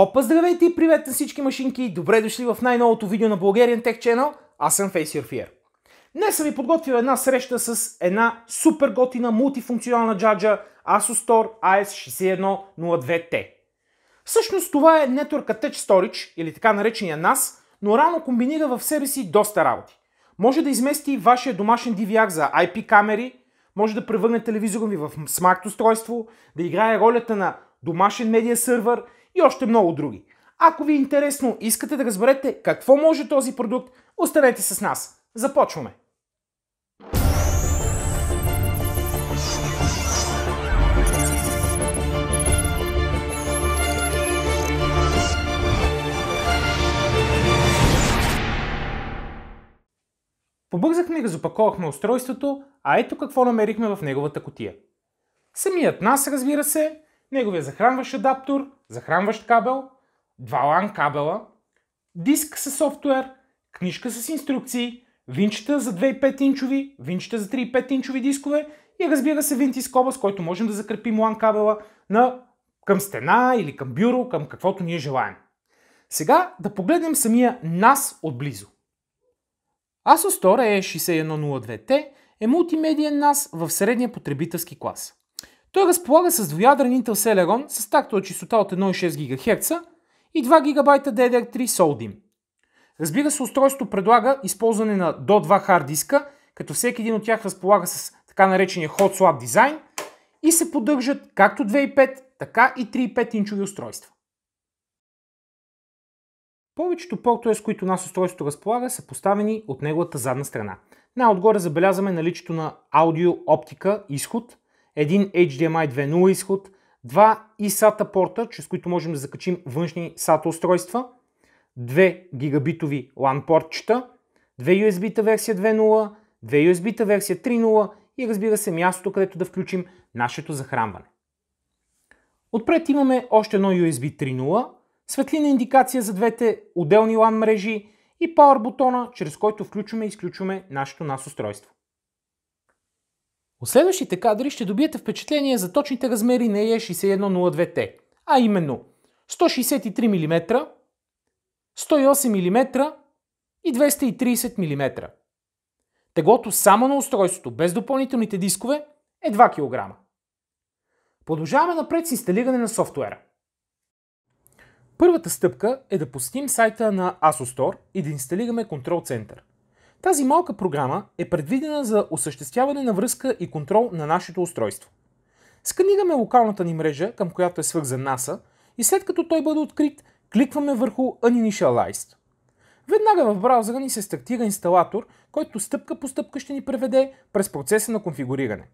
Опа, здравейте и привет на всички машинки и добре дошли в най-новото видео на Bulgarian Tech Channel. Аз съм Face Your Fear. Днес съм ви подготвил една среща с една супер готина мултифункционална джаджа Asus TOR AS6102T. Всъщност това е Network Attach Storage или така наречения NAS, но рано комбинира в себе си доста работи. Може да измести вашия домашен DVR за IP камери, може да превърне телевизора ви в смарт устройство, да играе ролята на домашен медиа сервер – и още много други. Ако ви е интересно, искате да разберете какво може този продукт, останете с нас. Започваме! Побързахме и разопаковахме устройството, а ето какво намерихме в неговата котия. Самият нас, разбира се, неговия захранващ адаптор – захранващ кабел, два LAN кабела, диск с софтуер, книжка с инструкции, винчета за 2,5 инчови, винчета за 3,5 инчови дискове и разбира се винти скоба, с който можем да закрепим LAN кабела на, към стена или към бюро, към каквото ние желаем. Сега да погледнем самия нас отблизо. Asus Store E6102T е мултимедиен NAS в средния потребителски клас. Той разполага с двоядрен Intel Celeron с тактова чистота от 1,6 ГГц и 2 ГБ DDR3 SOLDIM. Разбира се, устройството предлага използване на до 2 хард диска, като всеки един от тях разполага с така наречения Hot Swap дизайн и се поддържат както 2,5, така и 3,5 инчови устройства. Повечето портове, с които нас устройството разполага, са поставени от неговата задна страна. Най-отгоре забелязваме наличието на аудио, оптика, изход – един HDMI 2.0 изход, два eSATA порта, чрез които можем да закачим външни SATA устройства, две гигабитови LAN портчета, две USB-та версия 2.0, две USB-та версия 3.0 и разбира се мястото, където да включим нашето захранване. Отпред имаме още едно USB 3.0, светлина индикация за двете отделни LAN мрежи и Power бутона, чрез който включваме и изключваме нашето NAS устройство. От следващите кадри ще добиете впечатление за точните размери на E6102T, а именно 163 мм, 108 мм и 230 мм. Теглото само на устройството, без допълнителните дискове, е 2 кг. Продължаваме напред с инсталиране на софтуера. Първата стъпка е да посетим сайта на ASUS Store и да инсталираме Control Center. Тази малка програма е предвидена за осъществяване на връзка и контрол на нашето устройство. Сканираме локалната ни мрежа, към която е свързан NASA, и след като той бъде открит, кликваме върху Uninitialized. Веднага в браузъра ни се стартира инсталатор, който стъпка по стъпка ще ни преведе през процеса на конфигуриране.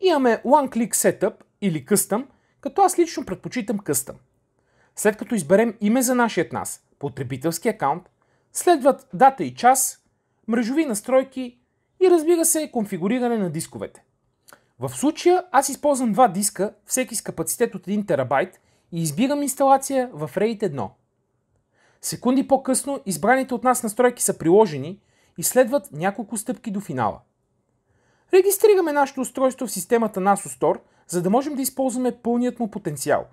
Имаме One Click Setup или Custom, като аз лично предпочитам Custom. След като изберем име за нашият нас, потребителски акаунт, следват дата и час, мрежови настройки и разбира се конфигуриране на дисковете. В случая аз използвам два диска, всеки с капацитет от 1 терабайт и избирам инсталация в RAID 1. Секунди по-късно избраните от нас настройки са приложени и следват няколко стъпки до финала. Регистрираме нашето устройство в системата NASO Store, за да можем да използваме пълният му потенциал.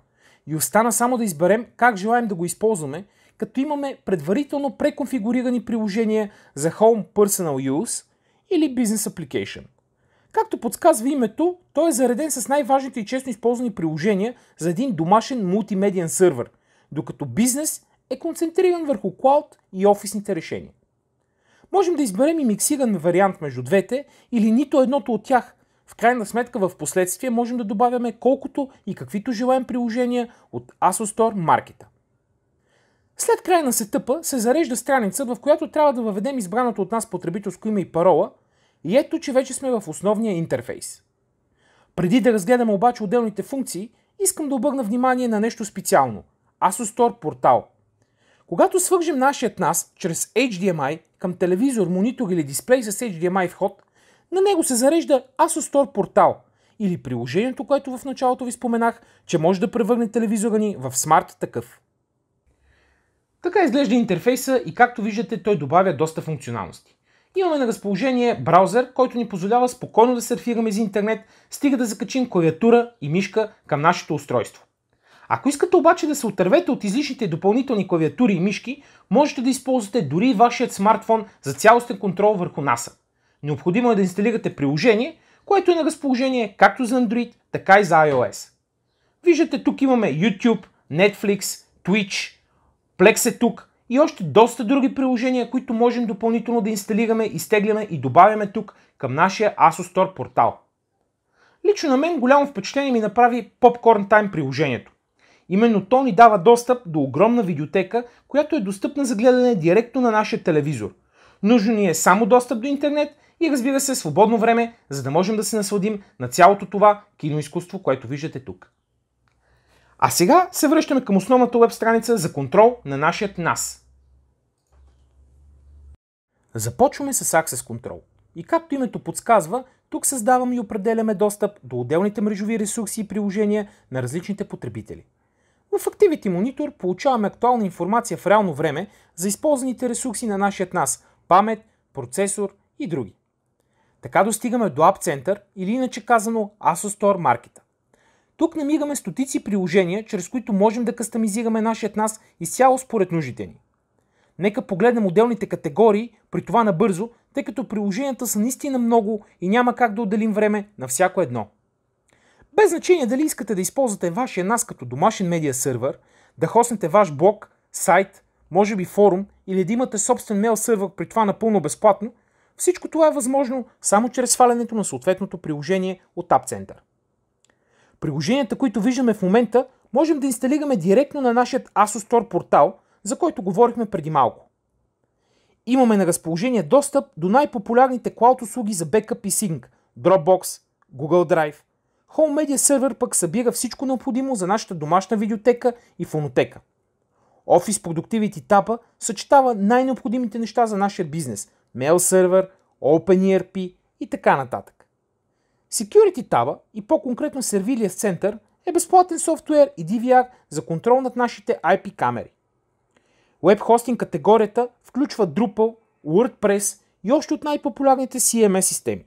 И остана само да изберем как желаем да го използваме като имаме предварително преконфигурирани приложения за Home Personal Use или Business Application. Както подсказва името, той е зареден с най-важните и често използвани приложения за един домашен мултимедиен сървър, докато бизнес е концентриран върху клауд и офисните решения. Можем да изберем и миксиран вариант между двете или нито едното от тях. В крайна сметка в последствие можем да добавяме колкото и каквито желаем приложения от Asus Store Market. След края на сетъпа се зарежда страница, в която трябва да въведем избраното от нас потребителско име и парола и ето, че вече сме в основния интерфейс. Преди да разгледаме обаче отделните функции, искам да обърна внимание на нещо специално – Store портал. Когато свържем нашият нас чрез HDMI към телевизор, монитор или дисплей с HDMI вход, на него се зарежда ASUSTOR портал или приложението, което в началото ви споменах, че може да превърне телевизора ни в смарт такъв. Така изглежда интерфейса и както виждате той добавя доста функционалности. Имаме на разположение браузър, който ни позволява спокойно да сърфираме из интернет, стига да закачим клавиатура и мишка към нашето устройство. Ако искате обаче да се отървете от излишните допълнителни клавиатури и мишки, можете да използвате дори и вашият смартфон за цялостен контрол върху NASA. Необходимо е да инсталирате приложение, което е на разположение както за Android, така и за iOS. Виждате тук имаме YouTube, Netflix, Twitch, Plex е тук и още доста други приложения, които можем допълнително да инсталираме, изтегляме и добавяме тук към нашия ASUS Store портал. Лично на мен голямо впечатление ми направи Popcorn Time приложението. Именно то ни дава достъп до огромна видеотека, която е достъпна за гледане директно на нашия телевизор. Нужно ни е само достъп до интернет и разбира се свободно време, за да можем да се насладим на цялото това киноизкуство, което виждате тук. А сега се връщаме към основната веб страница за контрол на нашият NAS. Започваме с Access Control. И както името подсказва, тук създаваме и определяме достъп до отделните мрежови ресурси и приложения на различните потребители. В Activity Monitor получаваме актуална информация в реално време за използваните ресурси на нашият NAS – памет, процесор и други. Така достигаме до App Center или иначе казано ASUS Store Market. Тук намираме стотици приложения, чрез които можем да кастомизираме нашият нас изцяло според нуждите ни. Нека погледнем отделните категории, при това набързо, тъй като приложенията са наистина много и няма как да отделим време на всяко едно. Без значение дали искате да използвате вашия нас като домашен медиа сервер, да хоснете ваш блог, сайт, може би форум или да имате собствен мейл сервер при това напълно безплатно, всичко това е възможно само чрез свалянето на съответното приложение от App Center. Приложенията, които виждаме в момента, можем да инсталираме директно на нашия ASUS Store портал, за който говорихме преди малко. Имаме на разположение достъп до най-популярните клауд услуги за бекъп и синк – Dropbox, Google Drive. Home Media Server пък събира всичко необходимо за нашата домашна видеотека и фонотека. Office Productivity Tab съчетава най-необходимите неща за нашия бизнес – Mail Server, OpenERP и така нататък. Security Tab и по-конкретно Servilius Center е безплатен софтуер и DVR за контрол над нашите IP камери. Web хостинг категорията включва Drupal, WordPress и още от най-популярните CMS системи.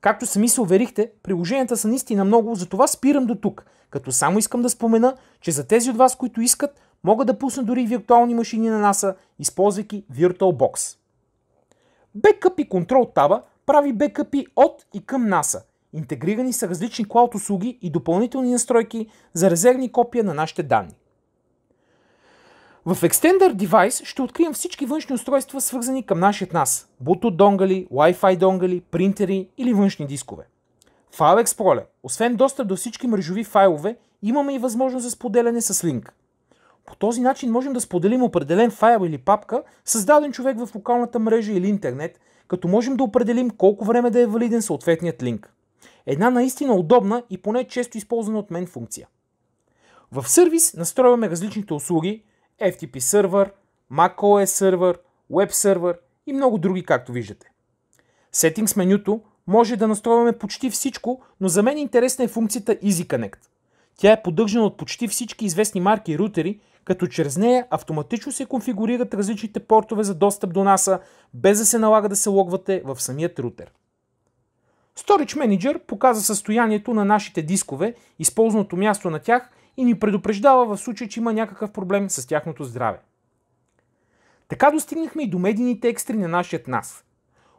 Както сами се уверихте, приложенията са наистина много, затова спирам до тук, като само искам да спомена, че за тези от вас, които искат, могат да пуснат дори виртуални машини на NASA, използвайки VirtualBox. Backup и Control таба прави бекъпи от и към NASA. Интегрирани са различни клауд услуги и допълнителни настройки за резервни копия на нашите данни. В Extender Device ще открием всички външни устройства, свързани към нашия NAS. Bluetooth донгали, Wi-Fi донгали, принтери или външни дискове. В File Explorer, освен достъп до всички мрежови файлове, имаме и възможност за споделяне с линк. По този начин можем да споделим определен файл или папка създаден човек в локалната мрежа или интернет, като можем да определим колко време да е валиден съответният линк. Една наистина удобна и поне често използвана от мен функция. В сервис настройваме различните услуги FTP сервер, macOS сервер, Web сервер и много други, както виждате. Settings менюто може да настройваме почти всичко, но за мен интересна е функцията EasyConnect. Тя е поддържана от почти всички известни марки и рутери като чрез нея автоматично се конфигурират различните портове за достъп до NASA, без да се налага да се логвате в самият рутер. Storage Manager показва състоянието на нашите дискове, използваното място на тях и ни предупреждава в случай, че има някакъв проблем с тяхното здраве. Така достигнахме и до медийните екстри на нашият NAS.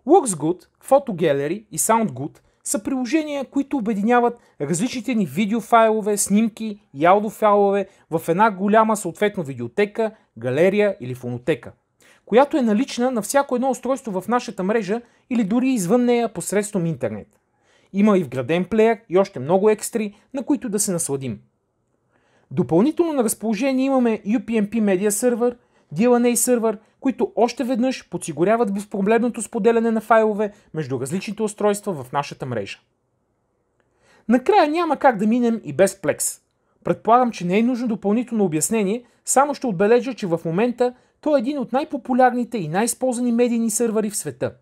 LuxGood, Gallery и SoundGood са приложения, които обединяват различните ни видеофайлове, снимки и аудиофайлове в една голяма съответно видеотека, галерия или фонотека, която е налична на всяко едно устройство в нашата мрежа или дори извън нея посредством интернет. Има и вграден плеер и още много екстри, на които да се насладим. Допълнително на разположение имаме UPnP Media Server – DLNA сървър, които още веднъж подсигуряват безпроблемното споделяне на файлове между различните устройства в нашата мрежа. Накрая няма как да минем и без Plex. Предполагам, че не е нужно допълнително обяснение, само ще отбележа, че в момента той е един от най-популярните и най-използвани медийни сървъри в света.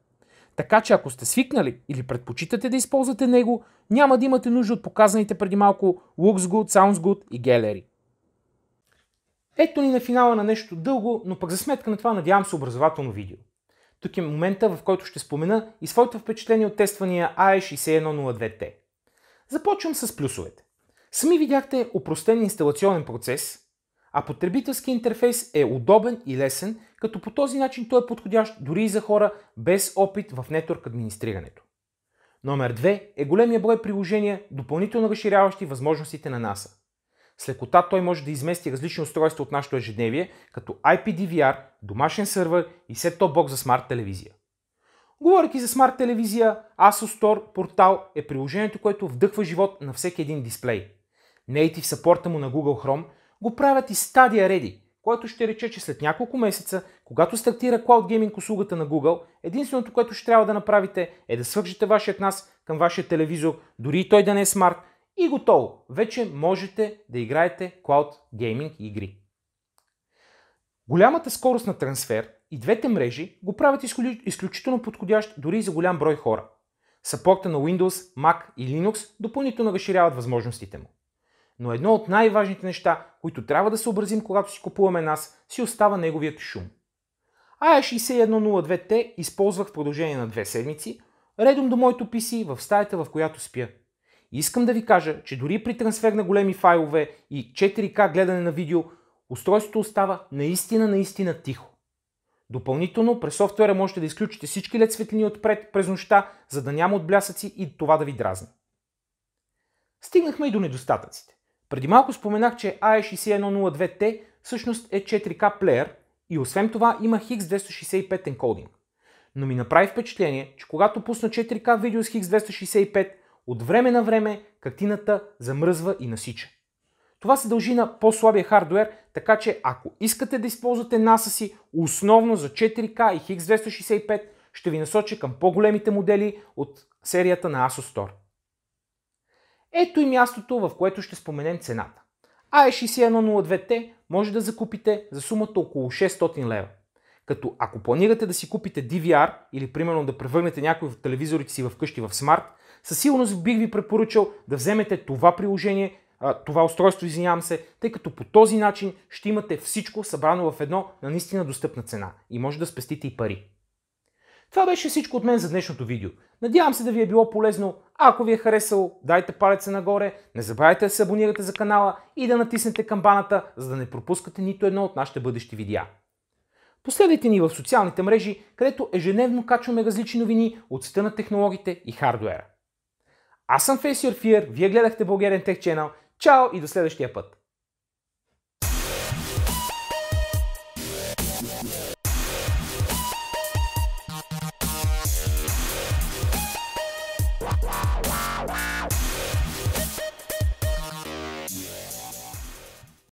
Така че ако сте свикнали или предпочитате да използвате него, няма да имате нужда от показаните преди малко Looks Good, Sounds Good и Gallery. Ето ни на финала на нещо дълго, но пък за сметка на това надявам се образователно видео. Тук е момента, в който ще спомена и своите впечатления от тествания AE6102T. Е Започвам с плюсовете. Сами видяхте упростен инсталационен процес, а потребителски интерфейс е удобен и лесен, като по този начин той е подходящ дори и за хора без опит в нетворк администрирането. Номер 2 е големия брой приложения, допълнително разширяващи възможностите на NASA. С лекота той може да измести различни устройства от нашето ежедневие, като IPDVR, домашен сервер и сет-топ бок за смарт телевизия. Говоряки за смарт телевизия, Asus Store портал е приложението, което вдъхва живот на всеки един дисплей. Native саппорта му на Google Chrome го правят и Stadia Ready, което ще рече, че след няколко месеца, когато стартира Cloud Gaming услугата на Google, единственото, което ще трябва да направите е да свържете вашият нас към вашия телевизор, дори и той да не е смарт, и готово. Вече можете да играете Cloud Gaming игри. Голямата скорост на трансфер и двете мрежи го правят изключително подходящ дори и за голям брой хора. Съпорта на Windows, Mac и Linux допълнително разширяват възможностите му. Но едно от най-важните неща, които трябва да съобразим, когато си купуваме нас, си остава неговият шум. AE6102T е използвах в продължение на две седмици, редом до моето PC в стаята, в която спя. Искам да ви кажа, че дори при трансфер на големи файлове и 4К гледане на видео, устройството остава наистина, наистина тихо. Допълнително през софтуера можете да изключите всички лед светлини отпред през нощта, за да няма отблясъци и това да ви дразни. Стигнахме и до недостатъците. Преди малко споменах, че AE6102T е всъщност е 4K плеер и освен това има hx 265 енкодинг. Но ми направи впечатление, че когато пусна 4K видео с hx 265 от време на време картината замръзва и насича. Това се дължи на по-слабия хардуер, така че ако искате да използвате NASA си основно за 4K и hx 265 ще ви насоча към по-големите модели от серията на ASUS Store. Ето и мястото, в което ще споменем цената. AE6102T е може да закупите за сумата около 600 лева. Като ако планирате да си купите DVR или примерно да превърнете някой от телевизорите си вкъщи в смарт, със сигурност бих ви препоръчал да вземете това приложение, това устройство, извинявам се, тъй като по този начин ще имате всичко събрано в едно на наистина достъпна цена и може да спестите и пари. Това беше всичко от мен за днешното видео. Надявам се да ви е било полезно. Ако ви е харесало, дайте палеца нагоре, не забравяйте да се абонирате за канала и да натиснете камбаната, за да не пропускате нито едно от нашите бъдещи видеа. Последвайте ни в социалните мрежи, където ежедневно качваме различни новини от света на технологиите и хардуера. Аз съм Face Your Fear, вие гледахте Bulgarian Tech Channel. Чао и до следващия път!